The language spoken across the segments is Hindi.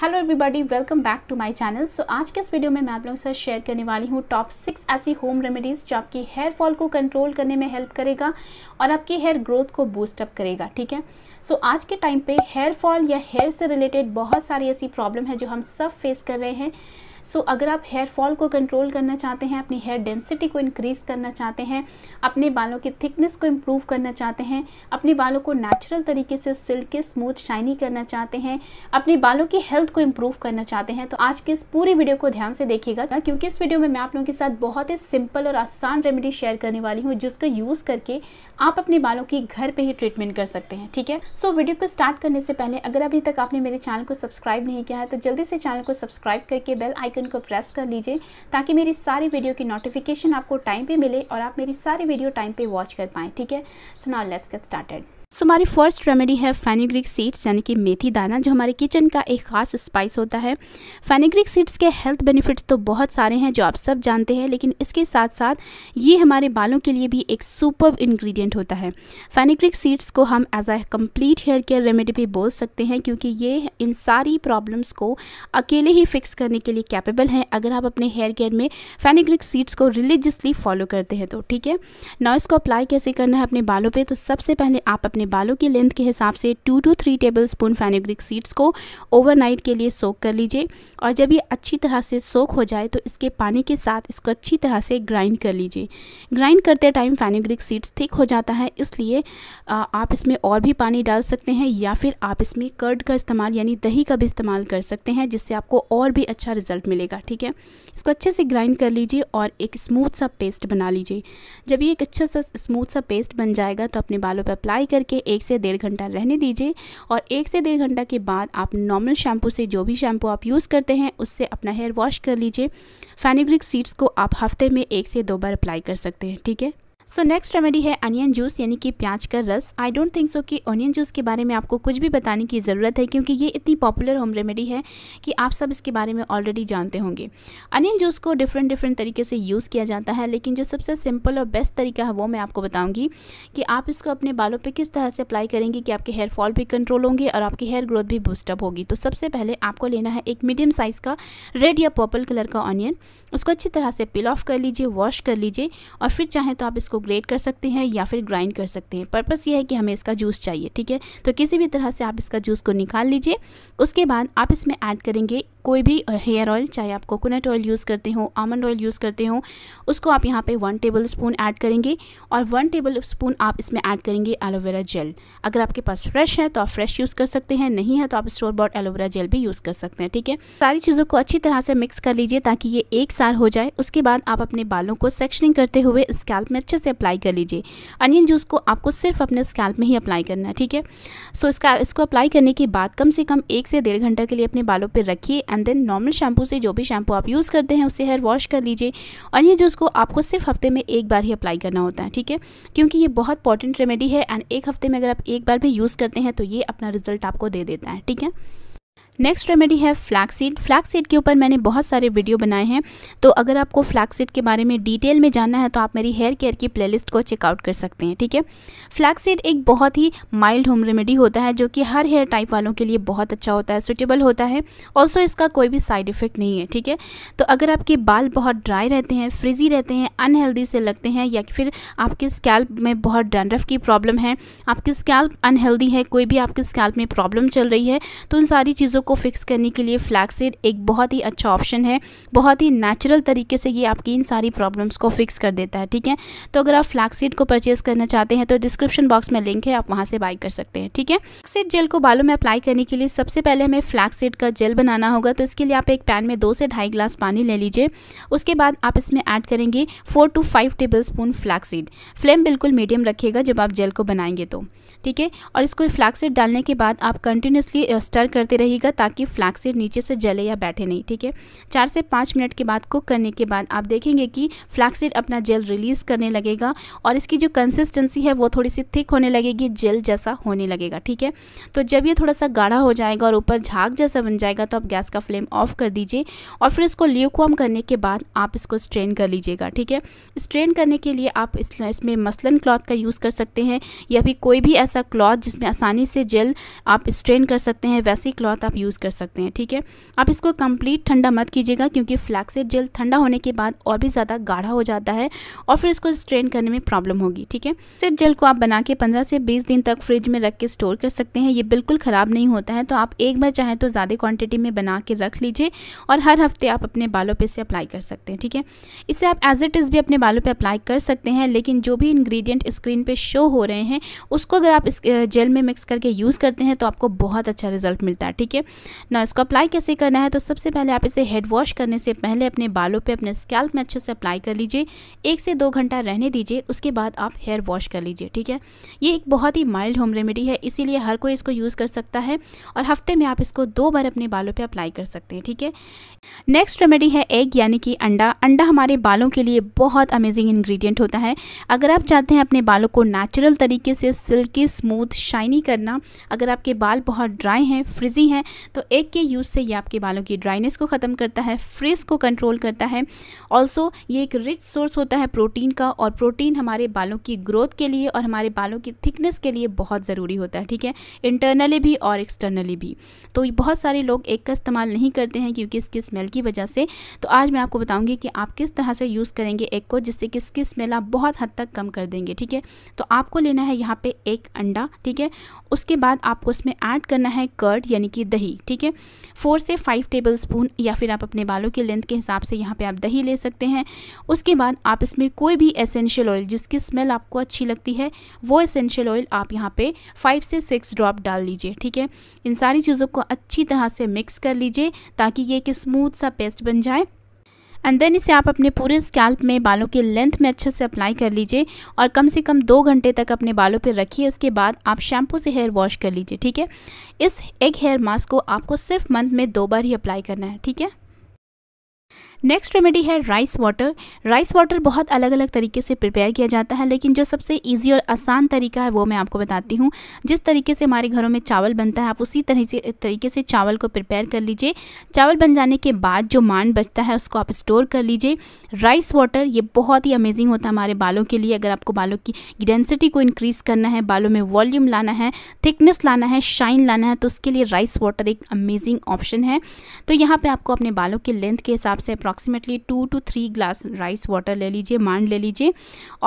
hello everybody welcome back to my channel so आज के इस वीडियो में मैं आप लोगों के साथ शेयर करने वाली हूँ टॉप सिक्स ऐसी होम रेमेडीज़ जो आपकी हेयर फॉल को कंट्रोल करने में हेल्प करेगा और आपकी हेयर ग्रोथ को बूस्टअप करेगा ठीक है सो so, आज के टाइम पे हेयर फॉल या हेयर से रिलेटेड बहुत सारी ऐसी प्रॉब्लम है जो हम सब फेस कर रहे हैं सो अगर आप हेयर फॉल को कंट्रोल करना चाहते हैं अपनी हेयर डेंसिटी को इंक्रीज़ करना चाहते हैं अपने बालों की थिकनेस को इम्प्रूव करना चाहते हैं अपने बालों को नेचुरल तरीके से सिल्की स्मूथ शाइनी करना चाहते हैं अपने बालों की हेल्थ को इम्प्रूव करना चाहते हैं तो आज की इस पूरी वीडियो को ध्यान से देखिएगा क्योंकि इस वीडियो में मैं आप लोगों के साथ बहुत ही सिंपल और आसान रेमेडी शेयर करने वाली हूँ जिसको यूज़ करके आप अपने बालों की घर पर ही ट्रीटमेंट कर सकते हैं ठीक है सो वीडियो को स्टार्ट करने से पहले अगर अभी तक आपने मेरे चैनल को सब्सक्राइब नहीं किया है तो जल्दी से चैनल को सब्सक्राइब करके बेल आइकन आइकन को प्रेस कर लीजिए ताकि मेरी सारी वीडियो की नोटिफिकेशन आपको टाइम पे मिले और आप मेरी सारी वीडियो टाइम पे वॉच कर पाएँ ठीक है so now let's get started so हमारी फर्स्ट रेमेडी है फेनिग्रिक सीड्स यानी कि मेथी दाना जो हमारे किचन का एक खास स्पाइस होता है फेनिग्रिक सीड्स के हेल्थ बेनिफिट्स तो बहुत सारे हैं जो आप सब जानते हैं लेकिन इसके साथ साथ ये हमारे बालों के लिए भी एक सुपर इन्ग्रीडियंट होता है फेनिग्रिक सीड्स को हम as a complete hair care remedy भी बोल सकते हैं क्योंकि ये इन सारी प्रॉब्लम्स को अकेले ही फिक्स करने के लिए कैपेबल हैं अगर आप अपने हेयर केयर में फेनिग्रिक सीड्स को रिलीजियसली फॉलो करते हैं तो ठीक है नॉइस को अप्लाई कैसे करना है अपने बालों पर तो सबसे पहले आप अपने अपने बालों की लेंथ के हिसाब से two to three tablespoon fenugreek seeds को ओवरनाइट के लिए सोक कर लीजिए और जब ये अच्छी तरह से सोक हो जाए तो इसके पानी के साथ इसको अच्छी तरह से ग्राइंड कर लीजिए ग्राइंड करते टाइम फैनोग्रिक सीड्स थिक हो जाता है इसलिए आप इसमें और भी पानी डाल सकते हैं या फिर आप इसमें कर्ड का इस्तेमाल यानी दही का भी इस्तेमाल कर सकते हैं जिससे आपको और भी अच्छा रिजल्ट मिलेगा ठीक है इसको अच्छे से ग्राइंड कर लीजिए और एक स्मूथ सा पेस्ट बना लीजिए जब ये एक अच्छा सा स्मूथ सा पेस्ट बन जाएगा तो अपने बालों पर अप्लाई करके करके एक से डेढ़ घंटा रहने दीजिए और एक से डेढ़ घंटा के बाद आप नॉर्मल शैम्पू से जो भी शैम्पू आप यूज़ करते हैं उससे अपना हेयर वॉश कर लीजिए फैनिग्रिक सीड्स को आप हफ्ते में एक से दो बार अप्लाई कर सकते हैं ठीक है सो नेक्स्ट रेमेडी है अनियन जूस यानी कि प्याज का रस आई डोंट थिंक सो कि ऑनियन जूस के बारे में आपको कुछ भी बताने की ज़रूरत है क्योंकि ये इतनी पॉपुलर होम रेमेडी है कि आप सब इसके बारे में ऑलरेडी जानते होंगे अनियन जूस को डिफरेंट डिफरेंट तरीके से यूज़ किया जाता है लेकिन जो सबसे सिंपल और बेस्ट तरीका है वो मैं आपको बताऊँगी कि आप इसको अपने बालों पर किस तरह से अप्लाई करेंगे कि आपके हेयर फॉल भी कंट्रोल होंगे और आपकी हेयर ग्रोथ भी बूस्टअप होगी तो सबसे पहले आपको लेना है एक मीडियम साइज़ का रेड या पर्पल कलर का ऑनियन उसको अच्छी तरह से पिल ऑफ कर लीजिए वॉश कर लीजिए और फिर चाहें तो आप इसको इसको ग्रेट कर सकते हैं या फिर ग्राइंड कर सकते हैं पर्पस ये है कि हमें इसका जूस चाहिए ठीक है तो किसी भी तरह से आप इसका जूस को निकाल लीजिए उसके बाद आप इसमें ऐड करेंगे कोई भी हेयर ऑयल चाहे आप कोकोनट ऑयल यूज़ करते हो आमंड ऑयल यूज़ करते हो उसको आप यहाँ पे वन टेबल स्पून ऐड करेंगे और वन टेबल स्पून आप इसमें ऐड करेंगे एलोवेरा जेल अगर आपके पास फ्रेश है तो आप फ्रेश यूज़ कर सकते हैं नहीं है तो आप स्टोर बॉट एलोवेरा जेल भी यूज़ कर सकते हैं ठीक है सारी चीज़ों को अच्छी तरह से मिक्स कर लीजिए ताकि ये एक साल हो जाए उसके बाद आप अपने बालों को सेक्शनिंग करते हुए स्कैल्प में अच्छे से से अप्लाई कर लीजिए अनियन जूस को आपको सिर्फ अपने स्कैल्प में ही अप्लाई करना है ठीक है सो इसका इसको अप्लाई करने के बाद कम से कम एक से डेढ़ घंटा के लिए अपने बालों पर रखिए एंड देन नॉर्मल शैम्पू से जो भी शैम्पू आप यूज़ करते हैं उसे हेयर वॉश कर लीजिए अनियन जूस को आपको सिर्फ हफ्ते में एक बार ही अप्लाई करना होता है ठीक है क्योंकि ये बहुत इंपॉर्टेंट रेमेडी है एंड एक हफ्ते में अगर आप एक बार भी यूज़ करते हैं तो ये अपना रिजल्ट आपको दे देता है ठीक है नेक्स्ट रेमेडी है फ्लैक्सीड फ्लैक्सीड के ऊपर मैंने बहुत सारे वीडियो बनाए हैं तो अगर आपको फ्लैक्सीड के बारे में डिटेल में जानना है तो आप मेरी हेयर केयर की प्लेलिस्ट को चेकआउट कर सकते हैं ठीक है फ्लैक्सीड एक बहुत ही माइल्ड होम रेमेडी होता है जो कि हर हेयर टाइप वालों के लिए बहुत अच्छा होता है सुटेबल होता है ऑल्सो इसका कोई भी साइड इफेक्ट नहीं है ठीक है तो अगर आपके बाल बहुत ड्राई रहते हैं फ्रिजी रहते हैं अनहेल्दी से लगते हैं या फिर आपके स्कैल्प में बहुत डैंड्रफ की प्रॉब्लम है आपकी स्कैल्प अनहेल्दी है कोई भी आपके स्कैल्प में प्रॉब्लम चल रही है तो उन सारी चीज़ों को फिक्स करने के लिए फ्लैक्सीड एक बहुत ही अच्छा ऑप्शन है बहुत ही नेचुरल तरीके से ये आपकी इन सारी प्रॉब्लम्स को फिक्स कर देता है ठीक है तो अगर आप फ्लैक्सीड को परचेज करना चाहते हैं तो डिस्क्रिप्शन बॉक्स में लिंक है आप वहाँ से बाई कर सकते हैं ठीक है फ्लैक्सीड जेल को बालों में अप्लाई करने के लिए सबसे पहले हमें फ्लैक्सीड का जेल बनाना होगा तो इसके लिए आप एक पैन में दो से ढाई ग्लास पानी ले लीजिए उसके बाद आप इसमें ऐड करेंगे four to five tablespoon flaxseed flame बिल्कुल मीडियम रखिएगा जब आप जेल को बनाएंगे तो ठीक है और इसको फ्लैक्सीड डालने के बाद आप कंटिन्यूसली स्टर uh, करते रहिएगा ताकि फ्लैक्सीड नीचे से जले या बैठे नहीं ठीक है चार से पाँच मिनट के बाद कुक करने के बाद आप देखेंगे कि फ्लैक्सीड अपना जेल रिलीज़ करने लगेगा और इसकी जो कंसिस्टेंसी है वो थोड़ी सी थिक होने लगेगी जेल जैसा होने लगेगा ठीक है तो जब ये थोड़ा सा गाढ़ा हो जाएगा और ऊपर झाग जैसा बन जाएगा तो आप गैस का फ्लेम ऑफ कर दीजिए और फिर इसको ल्यूकॉम करने के बाद आप इसको स्ट्रेन कर लीजिएगा ठीक है स्ट्रेन करने के लिए आप इसमें मसलन क्लॉथ का यूज़ कर सकते हैं या फिर कोई भी ऐसा क्लॉथ जिसमें आसानी से जेल आप स्ट्रेन कर सकते हैं वैसी क्लॉथ आप यूज़ यूज़ कर सकते हैं ठीक है आप इसको कंप्लीट ठंडा मत कीजिएगा क्योंकि फ्लैक्सीड जेल ठंडा होने के बाद और भी ज़्यादा गाढ़ा हो जाता है और फिर इसको स्ट्रेन करने में प्रॉब्लम होगी ठीक है सेट जेल को आप बना के पंद्रह से बीस दिन तक फ्रिज में रख के स्टोर कर सकते हैं ये बिल्कुल ख़राब नहीं होता है तो आप एक बार चाहें तो ज़्यादा क्वान्टिटी में बना के रख लीजिए और हर हफ्ते आप अपने बालों पर इसे अप्लाई कर सकते हैं ठीक है इससे आप एज इट इज़ भी अपने बालों पर अप्लाई कर सकते हैं लेकिन जो भी इन्ग्रीडियंट स्क्रीन पर शो हो रहे हैं उसको अगर आप इस जेल में मिक्स करके यूज़ करते हैं तो आपको बहुत अच्छा रिजल्ट मिलता है ठीक है ना इसको अप्लाई कैसे करना है तो सबसे पहले आप इसे हेड वॉश करने से पहले अपने बालों पे अपने स्कैल्प में अच्छे से अप्लाई कर लीजिए एक से दो घंटा रहने दीजिए उसके बाद आप हेयर वॉश कर लीजिए ठीक है ये एक बहुत ही माइल्ड होम रेमेडी है इसीलिए हर कोई इसको यूज़ कर सकता है और हफ्ते में आप इसको दो बार अपने बालों पर अप्लाई कर सकते हैं ठीक है नेक्स्ट रेमेडी है एग यानी कि अंडा अंडा हमारे बालों के लिए बहुत अमेजिंग इन्ग्रीडियंट होता है अगर आप चाहते हैं अपने बालों को नेचुरल तरीके से सिल्की स्मूथ शाइनी करना अगर आपके बाल बहुत ड्राई हैं फ्रिजी हैं तो एग के यूज़ से ये आपके बालों की ड्राइनेस को ख़त्म करता है फ्रिज को कंट्रोल करता है ऑल्सो ये एक रिच सोर्स होता है प्रोटीन का और प्रोटीन हमारे बालों की ग्रोथ के लिए और हमारे बालों की थिकनेस के लिए बहुत ज़रूरी होता है ठीक है इंटरनली भी और एक्सटर्नली भी तो बहुत सारे लोग एग का इस्तेमाल नहीं करते हैं क्योंकि इसकी स्मेल की वजह से तो आज मैं आपको बताऊँगी कि आप किस तरह से यूज़ करेंगे एग को जिससे कि इसकी स्मेल आप बहुत हद तक कम कर देंगे ठीक है तो आपको लेना है यहाँ पे एक अंडा ठीक है उसके बाद आपको उसमें ऐड करना है कर्ड यानी कि दही दही ठीक है फोर से फाइव टेबल स्पून या फिर आप अपने बालों के लेंथ के हिसाब से यहाँ पे आप दही ले सकते हैं उसके बाद आप इसमें कोई भी एसेंशियल ऑयल जिसकी स्मेल आपको अच्छी लगती है वो एसेंशियल ऑयल आप यहाँ पे फाइव से सिक्स ड्रॉप डाल लीजिए ठीक है इन सारी चीज़ों को अच्छी तरह से मिक्स कर लीजिए ताकि ये एक स्मूथ सा पेस्ट बन जाए एंड देन इसे आप अपने पूरे स्कैल्प में बालों के लेंथ में अच्छे से अप्लाई कर लीजिए और कम से कम दो घंटे तक अपने बालों पर रखिए उसके बाद आप शैम्पू से हेयर वॉश कर लीजिए ठीक है इस एग हेयर मास्क को आपको सिर्फ मंथ में दो बार ही अप्लाई करना है ठीक है नेक्स्ट रेमेडी है राइस वाटर राइस वाटर बहुत अलग अलग तरीके से प्रिपेयर किया जाता है लेकिन जो सबसे ईजी और आसान तरीका है वो मैं आपको बताती हूँ जिस तरीके से हमारे घरों में चावल बनता है आप उसी तरह से तरीके से चावल को प्रिपेयर कर लीजिए चावल बन जाने के बाद जो मान बचता है उसको आप स्टोर कर लीजिए राइस वाटर ये बहुत ही अमेजिंग होता है हमारे बालों के लिए अगर आपको बालों की डेंसिटी को इनक्रीज़ करना है बालों में वॉल्यूम लाना है थिकनेस लाना है शाइन लाना है तो उसके लिए राइस वाटर एक अमेजिंग ऑप्शन है तो यहाँ पर आपको अपने बालों के लेंथ के हिसाब से approximately two to three glass rice water ले लीजिए मांड ले लीजिए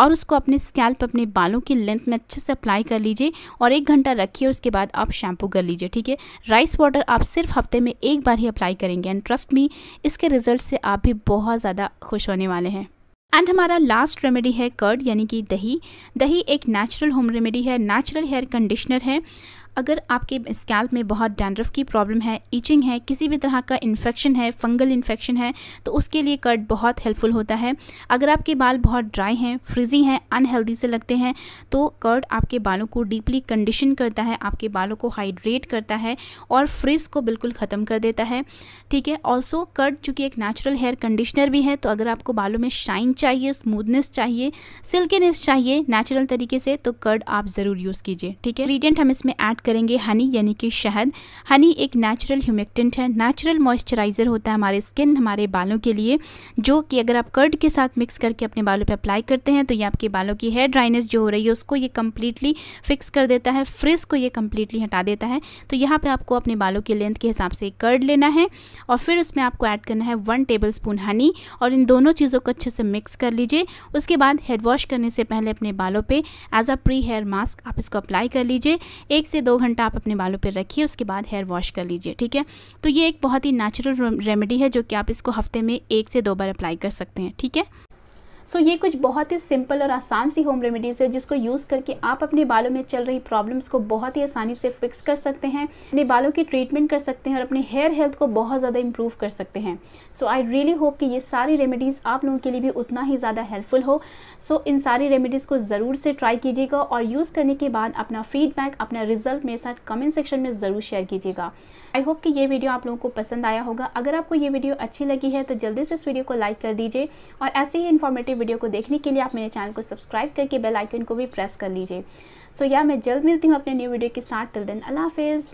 और उसको अपने स्कैल्प अपने बालों की लेंथ में अच्छे से अप्लाई कर लीजिए और एक घंटा रखिए उसके बाद आप शैम्पू कर लीजिए ठीक है राइस वाटर आप सिर्फ हफ्ते में एक बार ही अप्लाई करेंगे एंड ट्रस्ट मी इसके रिजल्ट से आप भी बहुत ज़्यादा खुश होने वाले हैं एंड हमारा लास्ट रेमेडी है कर्ड यानी कि दही दही एक नेचुरल होम रेमेडी है नेचुरल हेयर कंडीशनर है अगर आपके स्कैल्प में बहुत डैंड्रफ की प्रॉब्लम है ईचिंग है किसी भी तरह का इन्फेक्शन है फंगल इन्फेक्शन है तो उसके लिए कर्ट बहुत हेल्पफुल होता है अगर आपके बाल बहुत ड्राई हैं फ्रिजी हैं अनहेल्दी से लगते हैं तो कर्ट आपके बालों को डीपली कंडीशन करता है आपके बालों को हाइड्रेट करता है और फ्रिज को बिल्कुल ख़त्म कर देता है ठीक है ऑल्सो कर्ट चूँकि एक नेचुरल हेयर कंडीशनर भी है तो अगर आपको बालों में शाइन चाहिए स्मूदनेस चाहिए सिल्किनेस चाहिए नेचुरल तरीके से तो कर्ड आप ज़रूर यूज़ कीजिए ठीक है इंग्रीडियंट हम इसमें ऐड करेंगे हनी यानी कि शहद हनी एक नेचुरल ह्यूमेक्टेंट है नेचुरल मॉइस्चराइज़र होता है हमारे स्किन हमारे बालों के लिए जो कि अगर आप कर्ड के साथ मिक्स करके अपने बालों पर अप्लाई करते हैं तो ये आपके बालों की हेयर ड्राइनेस जो हो रही है उसको ये कम्प्लीटली फिक्स कर देता है फ्रिज को ये कम्प्लीटली हटा देता है तो यहाँ पर आपको अपने बालों की लेंथ के हिसाब से कर्ड लेना है और फिर उसमें आपको ऐड करना है वन टेबल स्पून हनी और इन दोनों चीज़ों को अच्छे से मिक्स कर लीजिए उसके बाद हेड वॉश करने से पहले अपने बालों पर as a pre hair mask आप इसको अप्लाई कर लीजिए एक से दो दो घंटा आप अपने बालों पर रखिए उसके बाद हेयर वॉश कर लीजिए ठीक है तो ये एक बहुत ही नेचुरल रेमेडी है जो कि आप इसको हफ्ते में एक से दो बार अप्लाई कर सकते हैं ठीक है सो so, ये कुछ बहुत ही सिंपल और आसान सी होम रेमेडीज़ है जिसको यूज़ करके आप अपने बालों में चल रही प्रॉब्लम्स को बहुत ही आसानी से फिक्स कर सकते हैं अपने बालों की ट्रीटमेंट कर सकते हैं और अपने हेयर हेल्थ को बहुत ज़्यादा इंप्रूव कर सकते हैं सो आई रियली होप कि ये सारी रेमेडीज़ आप लोगों के लिए भी उतना ही ज़्यादा हेल्पफुल हो सो so, इन सारी रेमेडीज़ को ज़रूर से ट्राई कीजिएगा और यूज़ करने के बाद अपना फीडबैक अपना रिजल्ट मेरे साथ कमेंट सेक्शन में ज़रूर शेयर कीजिएगा आई होप कि ये वीडियो आप लोगों को पसंद आया होगा अगर आपको ये वीडियो अच्छी लगी है तो जल्दी से इस वीडियो को लाइक कर दीजिए और ऐसे ही इन्फॉर्मेटिव इन्फॉर्मेटिव वीडियो को देखने के लिए आप मेरे चैनल को सब्सक्राइब करके बेल आइकन को भी प्रेस कर लीजिए सो so, या मैं जल्द मिलती हूँ अपने न्यू वीडियो के साथ टिल दिन अल्लाह हाफिज़